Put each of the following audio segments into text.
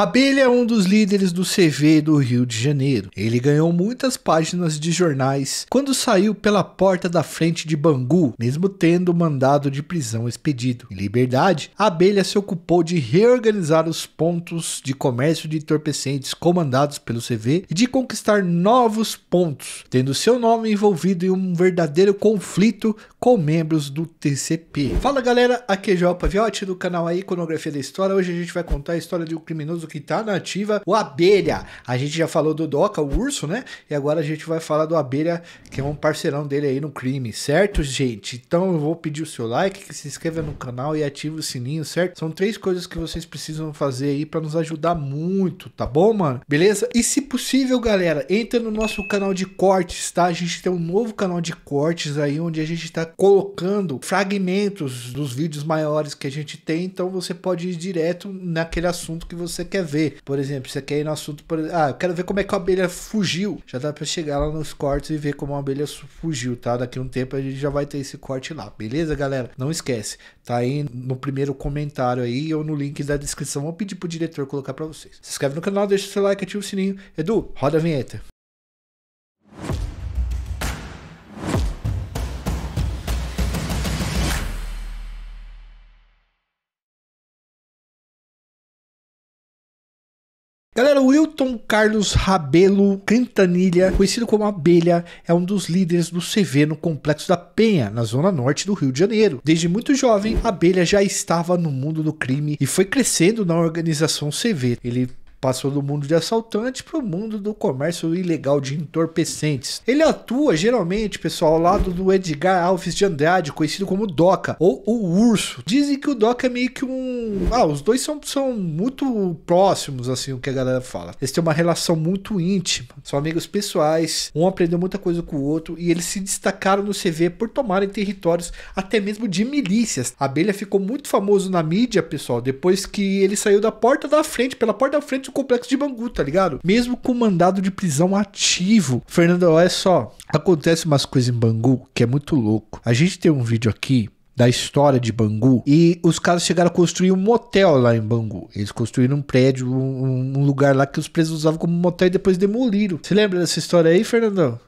Abelha é um dos líderes do CV do Rio de Janeiro. Ele ganhou muitas páginas de jornais quando saiu pela porta da frente de Bangu, mesmo tendo mandado de prisão expedido. Em liberdade, Abelha se ocupou de reorganizar os pontos de comércio de entorpecentes comandados pelo CV e de conquistar novos pontos, tendo seu nome envolvido em um verdadeiro conflito com membros do TCP. Fala galera, aqui é João Paviotti do canal A Iconografia da História. Hoje a gente vai contar a história de um criminoso que que tá na nativa, o abelha. A gente já falou do Doca, o urso, né? E agora a gente vai falar do abelha, que é um parceirão dele aí no crime, certo, gente? Então eu vou pedir o seu like, que se inscreva no canal e ative o sininho, certo? São três coisas que vocês precisam fazer aí para nos ajudar muito, tá bom, mano? Beleza? E se possível, galera, entra no nosso canal de cortes, tá? A gente tem um novo canal de cortes aí onde a gente está colocando fragmentos dos vídeos maiores que a gente tem, então você pode ir direto naquele assunto que você quer quer ver. Por exemplo, você quer é ir no assunto. Por... Ah, eu quero ver como é que a abelha fugiu. Já dá pra chegar lá nos cortes e ver como a abelha fugiu, tá? Daqui um tempo a gente já vai ter esse corte lá, beleza, galera? Não esquece, tá aí no primeiro comentário aí ou no link da descrição. Vou pedir pro diretor colocar pra vocês. Se inscreve no canal, deixa o seu like, ativa o sininho. Edu, roda a vinheta. Galera, Wilton Carlos Rabelo Quintanilha, conhecido como Abelha, é um dos líderes do CV no Complexo da Penha, na zona norte do Rio de Janeiro. Desde muito jovem, Abelha já estava no mundo do crime e foi crescendo na organização CV. Ele Passou do mundo de assaltante para o mundo do comércio ilegal de entorpecentes. Ele atua geralmente, pessoal, ao lado do Edgar Alves de Andrade, conhecido como Doca, ou o Urso. Dizem que o Doca é meio que um. Ah, os dois são, são muito próximos, assim, o que a galera fala. Eles têm uma relação muito íntima, são amigos pessoais, um aprendeu muita coisa com o outro e eles se destacaram no CV por tomarem territórios até mesmo de milícias. A abelha ficou muito famoso na mídia, pessoal, depois que ele saiu da porta da frente, pela porta da frente o complexo de Bangu, tá ligado? Mesmo com mandado de prisão ativo. Fernando, olha só. Acontece umas coisas em Bangu que é muito louco. A gente tem um vídeo aqui da história de Bangu. E os caras chegaram a construir um motel lá em Bangu. Eles construíram um prédio, um, um lugar lá que os presos usavam como motel e depois demoliram. Você lembra dessa história aí, Fernandão?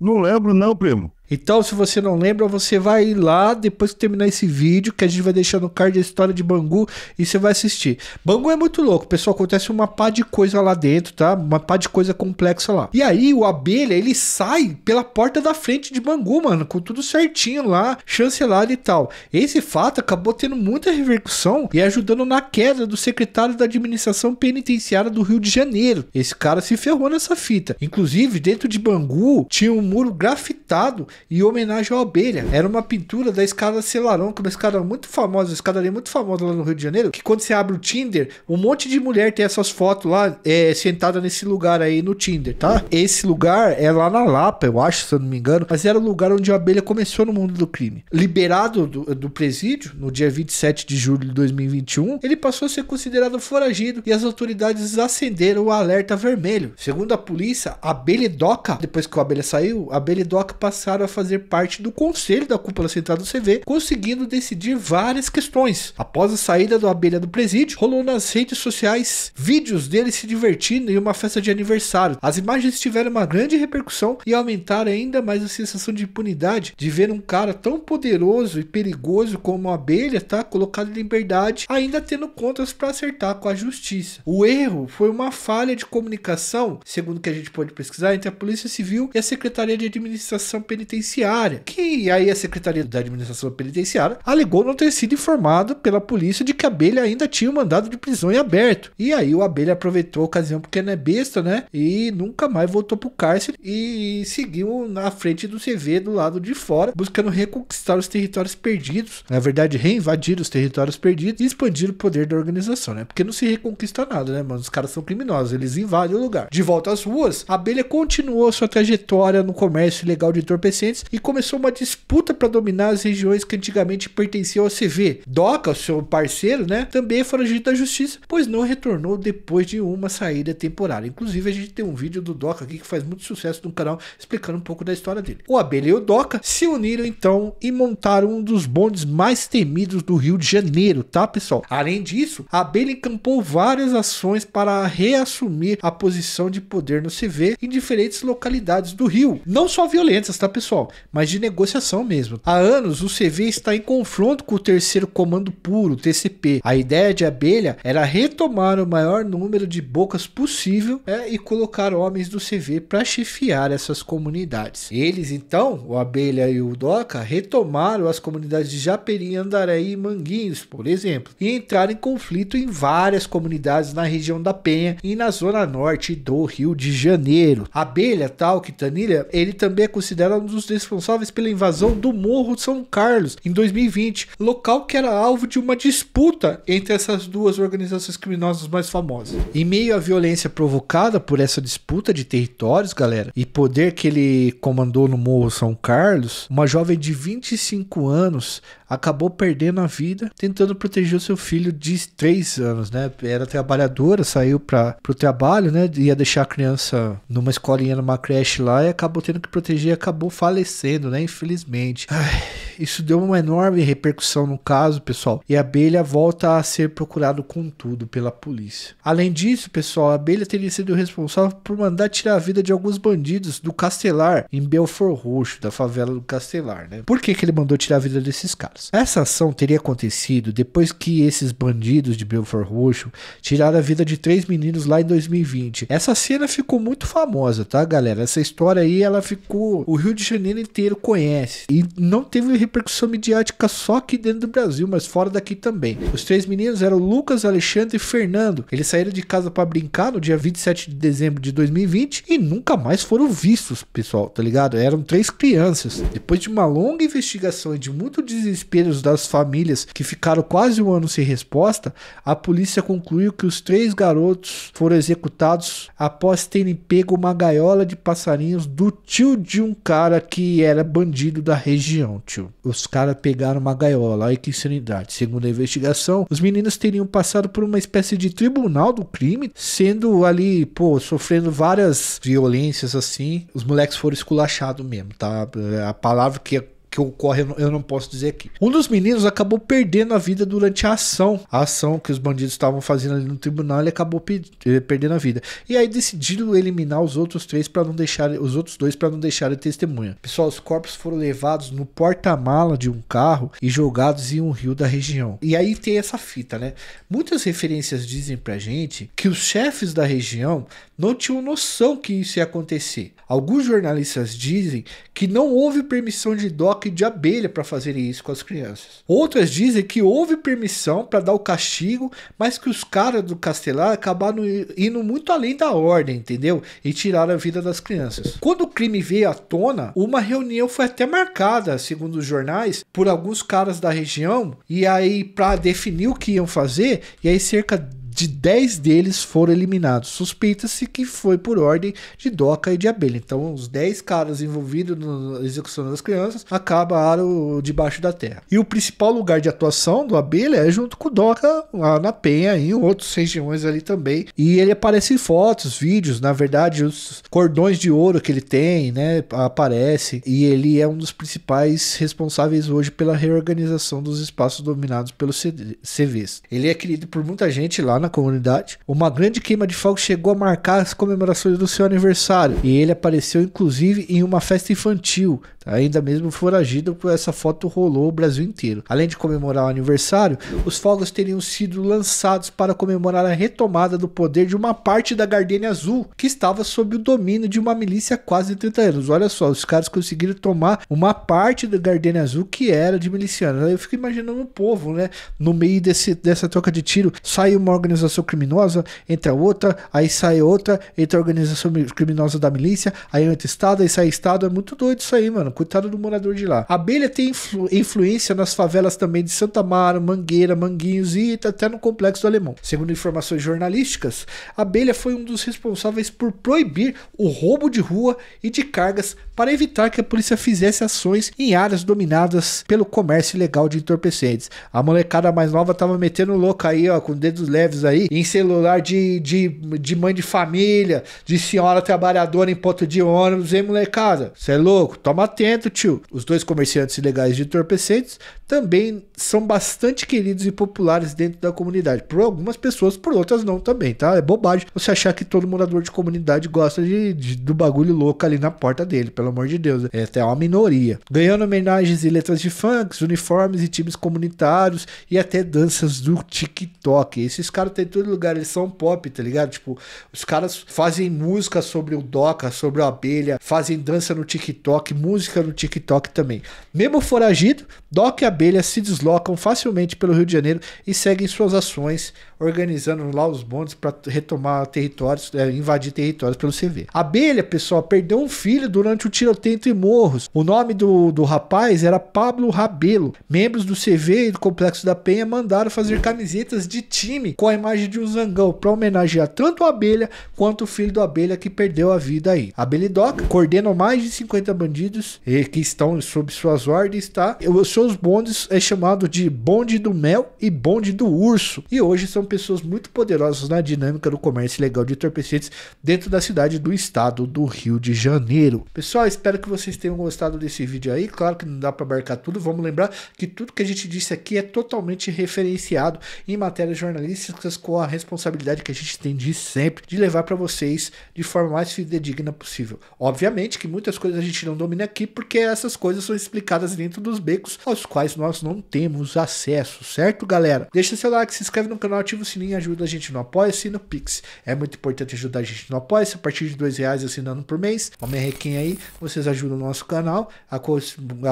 Não lembro, não, primo. Então, se você não lembra, você vai lá depois que terminar esse vídeo, que a gente vai deixar no card a história de Bangu e você vai assistir. Bangu é muito louco, pessoal. Acontece uma pá de coisa lá dentro, tá? Uma pá de coisa complexa lá. E aí, o abelha, ele sai pela porta da frente de Bangu, mano, com tudo certinho lá, chancelado e tal. Esse fato acabou tendo muita repercussão e ajudando na queda do secretário da administração penitenciária do Rio de Janeiro. Esse cara se ferrou nessa fita. Inclusive, dentro de Bangu, tinha um muro grafitado e homenagem à abelha. Era uma pintura da escada Celarão, que é uma escada muito famosa, uma escadaria muito famosa lá no Rio de Janeiro, que quando você abre o Tinder, um monte de mulher tem essas fotos lá, é, sentada nesse lugar aí no Tinder, tá? Esse lugar é lá na Lapa, eu acho, se eu não me engano, mas era o lugar onde a abelha começou no mundo do crime. Liberado do, do presídio, no dia 27 de julho de 2021, ele passou a ser considerado foragido e as autoridades acenderam o alerta vermelho. Segundo a polícia, a abelha doca, depois que a abelha saiu, a abelha doca passaram fazer parte do conselho da cúpula central do CV, conseguindo decidir várias questões. Após a saída do Abelha do presídio, rolou nas redes sociais vídeos dele se divertindo em uma festa de aniversário. As imagens tiveram uma grande repercussão e aumentaram ainda mais a sensação de impunidade de ver um cara tão poderoso e perigoso como a Abelha, tá? Colocado em liberdade, ainda tendo contas para acertar com a justiça. O erro foi uma falha de comunicação, segundo que a gente pode pesquisar, entre a Polícia Civil e a Secretaria de Administração Penitenciária penitenciária, que aí a Secretaria da Administração Penitenciária alegou não ter sido informado pela polícia de que a Abelha ainda tinha um mandado de prisão em aberto. E aí o Abelha aproveitou a ocasião porque não é besta, né? E nunca mais voltou pro cárcere e seguiu na frente do CV do lado de fora, buscando reconquistar os territórios perdidos, na verdade reinvadir os territórios perdidos e expandir o poder da organização, né? Porque não se reconquista nada, né, mano? Os caras são criminosos, eles invadem o lugar. De volta às ruas, a Abelha continuou sua trajetória no comércio ilegal de entorpecentes e começou uma disputa para dominar as regiões que antigamente pertenciam à CV. Doca, seu parceiro, né, também foi agido da justiça, pois não retornou depois de uma saída temporária. Inclusive, a gente tem um vídeo do Doca aqui que faz muito sucesso no canal, explicando um pouco da história dele. O Abelha e o Doca se uniram então e montaram um dos bondes mais temidos do Rio de Janeiro, tá, pessoal? Além disso, a Abelha encampou várias ações para reassumir a posição de poder no CV em diferentes localidades do Rio, não só violentas, tá, pessoal? pessoal, mas de negociação mesmo. Tá? Há anos, o CV está em confronto com o terceiro comando puro, TCP. A ideia de abelha era retomar o maior número de bocas possível é, e colocar homens do CV para chefiar essas comunidades. Eles, então, o abelha e o Doca, retomaram as comunidades de Japeri, Andaraí e Manguinhos, por exemplo, e entraram em conflito em várias comunidades na região da Penha e na zona norte do Rio de Janeiro. abelha, tal que Tanilha, ele também é considerado um dos dos responsáveis pela invasão do Morro São Carlos em 2020, local que era alvo de uma disputa entre essas duas organizações criminosas mais famosas. Em meio à violência provocada por essa disputa de territórios, galera, e poder que ele comandou no Morro São Carlos, uma jovem de 25 anos acabou perdendo a vida tentando proteger o seu filho de 3 anos, né? Era trabalhadora, saiu para o trabalho, né? Ia deixar a criança numa escolinha, numa creche lá e acabou tendo que proteger, acabou falando falecendo, né? Infelizmente. Ai, isso deu uma enorme repercussão no caso, pessoal. E a abelha volta a ser procurado com tudo pela polícia. Além disso, pessoal, a abelha teria sido responsável por mandar tirar a vida de alguns bandidos do Castelar em Belfort Roxo, da favela do Castelar, né? Por que, que ele mandou tirar a vida desses caras? Essa ação teria acontecido depois que esses bandidos de Belfort Roxo tiraram a vida de três meninos lá em 2020. Essa cena ficou muito famosa, tá, galera? Essa história aí, ela ficou. O Rio de Janeiro janeiro inteiro conhece. E não teve repercussão midiática só aqui dentro do Brasil, mas fora daqui também. Os três meninos eram Lucas, Alexandre e Fernando. Eles saíram de casa para brincar no dia 27 de dezembro de 2020 e nunca mais foram vistos, pessoal, tá ligado? Eram três crianças. Depois de uma longa investigação e de muito desespero das famílias que ficaram quase um ano sem resposta, a polícia concluiu que os três garotos foram executados após terem pego uma gaiola de passarinhos do tio de um cara que era bandido da região, tio. Os caras pegaram uma gaiola, olha que insanidade. Segundo a investigação, os meninos teriam passado por uma espécie de tribunal do crime, sendo ali, pô, sofrendo várias violências assim. Os moleques foram esculachados mesmo, tá? A palavra que que ocorre eu não posso dizer aqui. Um dos meninos acabou perdendo a vida durante a ação. A ação que os bandidos estavam fazendo ali no tribunal, ele acabou eh, perdendo a vida. E aí decidiram eliminar os outros três para não deixar os outros dois para não deixarem testemunha. Pessoal, os corpos foram levados no porta-mala de um carro e jogados em um rio da região. E aí tem essa fita, né? Muitas referências dizem pra gente que os chefes da região não tinham noção que isso ia acontecer. Alguns jornalistas dizem que não houve permissão de DOC toque de abelha para fazerem isso com as crianças. Outras dizem que houve permissão para dar o castigo, mas que os caras do Castelar acabaram indo muito além da ordem, entendeu? E tiraram a vida das crianças. Quando o crime veio à tona, uma reunião foi até marcada, segundo os jornais, por alguns caras da região, e aí para definir o que iam fazer, e aí cerca de 10 deles foram eliminados. Suspeita-se que foi por ordem de Doca e de Abelha. Então, os 10 caras envolvidos na execução das crianças acabaram debaixo da terra. E o principal lugar de atuação do Abelha é junto com o Doca, lá na Penha e em outras regiões ali também. E ele aparece em fotos, vídeos, na verdade, os cordões de ouro que ele tem, né, aparece. E ele é um dos principais responsáveis hoje pela reorganização dos espaços dominados pelos CVs. Ele é querido por muita gente lá na comunidade. Uma grande queima de fogos chegou a marcar as comemorações do seu aniversário e ele apareceu inclusive em uma festa infantil Ainda mesmo foragido, essa foto rolou o Brasil inteiro. Além de comemorar o aniversário, os fogos teriam sido lançados para comemorar a retomada do poder de uma parte da Gardênia Azul, que estava sob o domínio de uma milícia há quase 30 anos. Olha só, os caras conseguiram tomar uma parte da Gardênia Azul que era de milicianos. Eu fico imaginando o povo, né? No meio desse, dessa troca de tiro, sai uma organização criminosa, entra outra, aí sai outra, entra a organização criminosa da milícia, aí entra Estado, aí sai Estado. É muito doido isso aí, mano coitado do morador de lá. A abelha tem influ influência nas favelas também de Santa Mara, Mangueira, Manguinhos e até no Complexo do Alemão. Segundo informações jornalísticas, a abelha foi um dos responsáveis por proibir o roubo de rua e de cargas para evitar que a polícia fizesse ações em áreas dominadas pelo comércio ilegal de entorpecentes. A molecada mais nova tava metendo louca aí, ó, com dedos leves aí, em celular de, de, de mãe de família, de senhora trabalhadora em ponto de ônibus, hein, molecada? Você é louco? Toma tempo tio. Os dois comerciantes ilegais de entorpecentes também são bastante queridos e populares dentro da comunidade. Por algumas pessoas, por outras não também, tá? É bobagem você achar que todo morador de comunidade gosta de, de do bagulho louco ali na porta dele, pelo amor de Deus. É até uma minoria. Ganhando homenagens e letras de funk, uniformes e times comunitários e até danças do TikTok. Esses caras têm todo lugar, eles são pop, tá ligado? Tipo, os caras fazem música sobre o doca, sobre a abelha, fazem dança no TikTok, música música no TikTok também. Mesmo foragido, Doc e Abelha se deslocam facilmente pelo Rio de Janeiro e seguem suas ações, organizando lá os bondes para retomar territórios, é, invadir territórios pelo CV. Abelha, pessoal, perdeu um filho durante o tiroteio entre morros. O nome do, do rapaz era Pablo Rabelo. Membros do CV e do Complexo da Penha mandaram fazer camisetas de time com a imagem de um zangão para homenagear tanto a Abelha quanto o filho do Abelha que perdeu a vida aí. Abelha e Doc coordenam mais de 50 bandidos que estão sob suas ordens, tá? Os seus bondes é chamado de bonde do mel e bonde do urso. E hoje são pessoas muito poderosas na dinâmica do comércio ilegal de entorpecentes dentro da cidade do estado do Rio de Janeiro. Pessoal, espero que vocês tenham gostado desse vídeo aí. Claro que não dá para abarcar tudo, vamos lembrar que tudo que a gente disse aqui é totalmente referenciado em matérias jornalísticas com a responsabilidade que a gente tem de sempre de levar para vocês de forma mais fidedigna possível. Obviamente que muitas coisas a gente não domina aqui, porque essas coisas são explicadas dentro dos becos aos quais nós não temos acesso, certo, galera? Deixa seu like, se inscreve no canal, ativa o sininho, ajuda a gente no Apoia-se e no Pix. É muito importante ajudar a gente no Apoia-se, a partir de dois reais assinando por mês. Uma merrequinha aí, vocês ajudam o nosso canal a,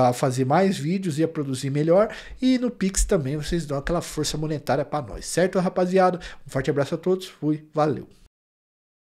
a fazer mais vídeos e a produzir melhor. E no Pix também vocês dão aquela força monetária para nós, certo, rapaziada? Um forte abraço a todos, fui, valeu!